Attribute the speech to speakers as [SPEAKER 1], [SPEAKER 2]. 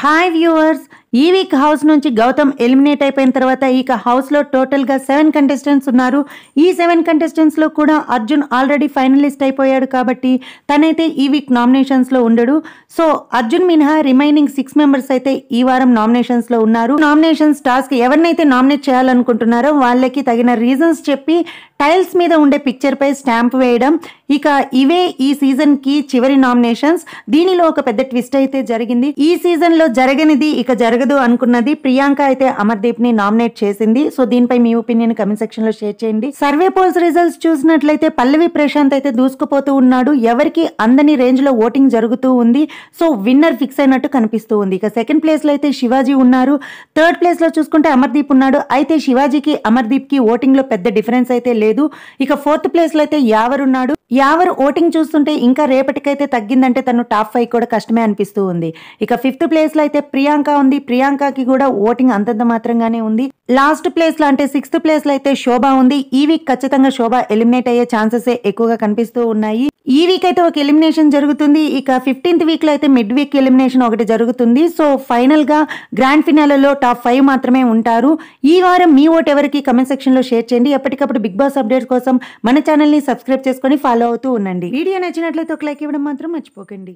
[SPEAKER 1] Hi viewers, ఈ week house నుంచి Gautam eliminate అయిపోయిన తర్వాత ఇక హౌస్లో టోటల్గా సెవెన్ కంటెస్టెంట్స్ ఉన్నారు ఈ సెవెన్ కంటెస్టెంట్స్లో కూడా అర్జున్ ఆల్రెడీ ఫైనలిస్ట్ అయిపోయాడు కాబట్టి తనైతే ఈ వీక్ నామినేషన్స్లో ఉండడు సో అర్జున్ మినహా రిమైనింగ్ సిక్స్ మెంబర్స్ అయితే ఈ వారం నామినేషన్స్లో ఉన్నారు నామినేషన్స్ టాస్క్ ఎవరినైతే నామినేట్ చేయాలనుకుంటున్నారో వాళ్ళకి తగిన రీజన్స్ చెప్పి టైల్స్ మీద ఉండే పిక్చర్పై స్టాంప్ వేయడం ఇక ఇవే ఈ సీజన్కి చివరి నామినేషన్స్ దీనిలో ఒక పెద్ద ట్విస్ట్ అయితే జరిగింది ఈ సీజన్లో జరగనిది ఇక జరగ జరగదు అనుకున్నది ప్రియాంక అయితే అమర్దీప్ ని నామినేట్ చేసింది సో దీనిపై మీ ఒపీనియన్ కమెంట్ సెక్షన్ లో షేర్ చేయండి సర్వే పోల్స్ రిజల్ట్స్ చూసినట్లయితే పల్లవి ప్రశాంత్ అయితే దూసుకుపోతూ ఉన్నాడు ఎవరికి అందని రేంజ్ లో ఓటింగ్ జరుగుతూ ఉంది సో విన్నర్ ఫిక్స్ అయినట్టు కనిపిస్తూ ఉంది ఇక సెకండ్ ప్లేస్ లో అయితే శివాజీ ఉన్నారు థర్డ్ ప్లేస్ లో చూసుకుంటే అమర్దీప్ ఉన్నాడు అయితే శివాజీకి అమర్దీప్ కి ఓటింగ్ లో పెద్ద డిఫరెన్స్ అయితే లేదు ఇక ఫోర్త్ ప్లేస్ లో అయితే యావర్ ఉన్నాడు యావర్ ఓటింగ్ చూస్తుంటే ఇంకా రేపటికైతే తగ్గిందంటే తను టాప్ ఫైవ్ కూడా కష్టమే అనిపిస్తూ ఉంది ఇక ఫిఫ్త్ ప్లేస్ లో అయితే ప్రియాంక ఉంది ప్రియాంకకి కూడా ఓటింగ్ అంతంత మాత్రంగానే ఉంది లాస్ట్ ప్లేస్ లో అంటే సిక్స్త్ ప్లేస్ లో అయితే శోభ ఉంది ఈ వీక్ ఖచ్చితంగా శోభ ఎలిమినేట్ అయ్యే ఛాన్సెస్ ఎక్కువగా కనిపిస్తూ ఉన్నాయి ఈ వీక్ అయితే ఒక ఎలిమినేషన్ జరుగుతుంది ఇక ఫిఫ్టీన్త్ వీక్ లో అయితే మిడ్ వీక్ ఎలిమినేషన్ ఒకటి జరుగుతుంది సో ఫైనల్ గా గ్రాండ్ ఫినాలలో టాప్ ఫైవ్ మాత్రమే ఉంటారు ఈ వారం మీ ఓట్ ఎవరికి కమెంట్ సెక్షన్ లో షేర్ చేయండి ఎప్పటికప్పుడు బిగ్ బాస్ అప్డేట్స్ కోసం మన ఛానల్ ని సబ్స్క్రైబ్ చేసుకొని ఫాలో అవుతూ ఉండండి వీడియో నచ్చినట్లయితే ఒక లైక్ ఇవ్వడం మాత్రం మర్చిపోకండి